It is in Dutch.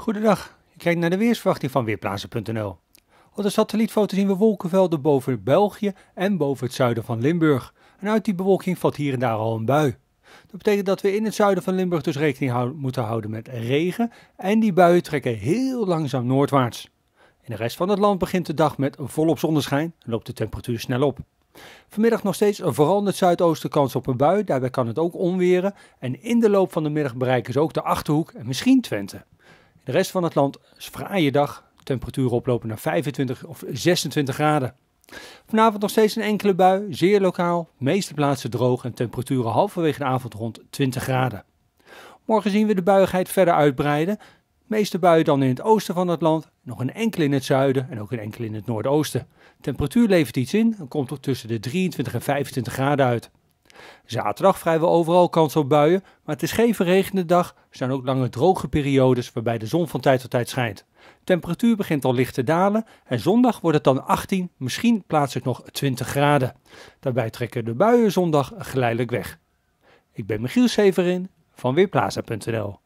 Goedendag, je kijkt naar de weersverwachting van Weerplaatsen.nl. Op de satellietfoto zien we wolkenvelden boven België en boven het zuiden van Limburg. En uit die bewolking valt hier en daar al een bui. Dat betekent dat we in het zuiden van Limburg dus rekening moeten houden met regen en die buien trekken heel langzaam noordwaarts. In de rest van het land begint de dag met volop zonneschijn en loopt de temperatuur snel op. Vanmiddag nog steeds vooral in het zuidoosten kans op een bui, daarbij kan het ook onweren en in de loop van de middag bereiken ze ook de Achterhoek en misschien Twente. De rest van het land is fraaie dag. Temperaturen oplopen naar 25 of 26 graden. Vanavond nog steeds een enkele bui, zeer lokaal. De meeste plaatsen droog en temperaturen halverwege de avond rond 20 graden. Morgen zien we de buiigheid verder uitbreiden. De meeste buien dan in het oosten van het land, nog een enkele in het zuiden en ook een enkele in het noordoosten. De temperatuur levert iets in en komt er tussen de 23 en 25 graden uit. Zaterdag vrijwel overal kans op buien, maar het is geen verregende dag. Er zijn ook lange droge periodes waarbij de zon van tijd tot tijd schijnt. Temperatuur begint al licht te dalen en zondag wordt het dan 18, misschien plaatselijk nog 20 graden. Daarbij trekken de buien zondag geleidelijk weg. Ik ben Michiel Severin van Weerplaza.nl